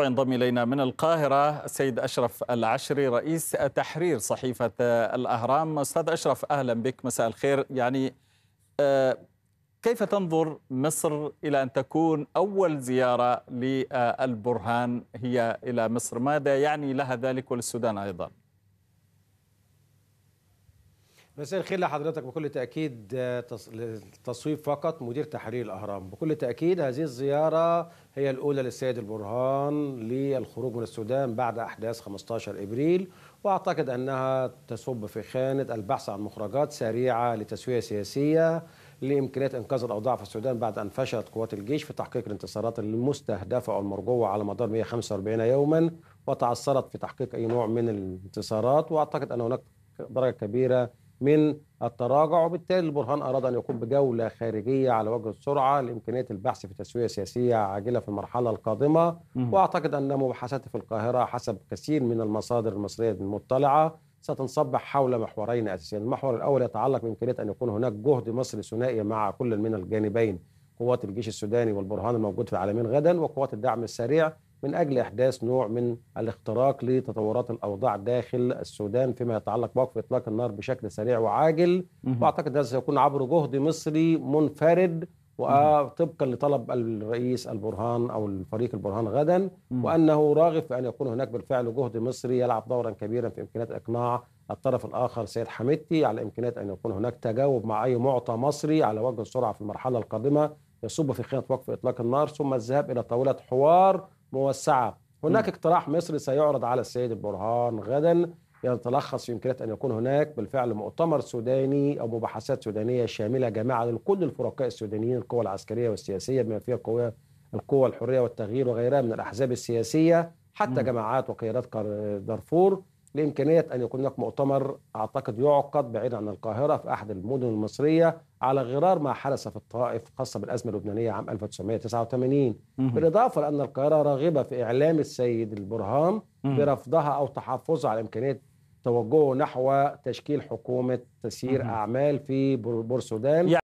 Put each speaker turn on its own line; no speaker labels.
ينضم إلينا من القاهرة السيد أشرف العشري رئيس تحرير صحيفة الأهرام أستاذ أشرف أهلا بك مساء الخير يعني آه، كيف تنظر مصر إلى أن تكون أول زيارة للبرهان هي إلى مصر ماذا يعني لها ذلك وللسودان أيضا؟
مساء الخير لحضرتك بكل تأكيد آه، للتصويب فقط مدير تحرير الأهرام بكل تأكيد هذه الزيارة هي الأولى للسيد البرهان للخروج من السودان بعد أحداث 15 إبريل وأعتقد أنها تصب في خانة البحث عن مخرجات سريعة لتسوية سياسية لإمكانية إنقاذ الأوضاع في السودان بعد أن فشلت قوات الجيش في تحقيق الانتصارات المستهدفة أو المرجوة على مدار 145 يوما وتعثرت في تحقيق أي نوع من الانتصارات وأعتقد أن هناك درجة كبيرة من التراجع وبالتالي البرهان أراد أن يقوم بجولة خارجية على وجه السرعة لإمكانية البحث في تسوية سياسية عاجلة في المرحلة القادمة مم. وأعتقد أن مباحثاته في القاهرة حسب كثير من المصادر المصرية المطلعة ستنصب حول محورين أساسيين المحور الأول يتعلق بإمكانية أن يكون هناك جهد مصري ثنائي مع كل من الجانبين قوات الجيش السوداني والبرهان الموجود في العالمين غدا وقوات الدعم السريع من أجل إحداث نوع من الاختراق لتطورات الأوضاع داخل السودان فيما يتعلق بوقف إطلاق النار بشكل سريع وعاجل وأعتقد هذا سيكون عبر جهد مصري منفرد وطبقا لطلب الرئيس البرهان او الفريق البرهان غدا وانه راغب في ان يكون هناك بالفعل جهد مصري يلعب دورا كبيرا في امكانيات اقناع الطرف الاخر سيد حميدتي على امكانيه ان يكون هناك تجاوب مع اي معطى مصري على وجه السرعه في المرحله القادمه يصب في خانه وقف اطلاق النار ثم الذهاب الى طاوله حوار موسعة هناك اقتراح مصري سيعرض على السيد البرهان غدا يتلخص في إمكانية أن يكون هناك بالفعل مؤتمر سوداني أو مباحثات سودانية شاملة جامعة لكل الفرقاء السودانيين القوى العسكرية والسياسية بما فيها القوى القوى الحرية والتغيير وغيرها من الأحزاب السياسية حتى جماعات وقيادات دارفور لإمكانية أن يكون هناك مؤتمر أعتقد يعقد بعيد عن القاهرة في أحد المدن المصرية على غرار ما حدث في الطائف خاصة بالأزمة اللبنانية عام 1989
بالإضافة
لأن القاهرة راغبة في إعلام السيد البرهان برفضها أو تحفظها على إمكانية توجهه نحو تشكيل حكومة تسيير أعمال في بورسودان يعني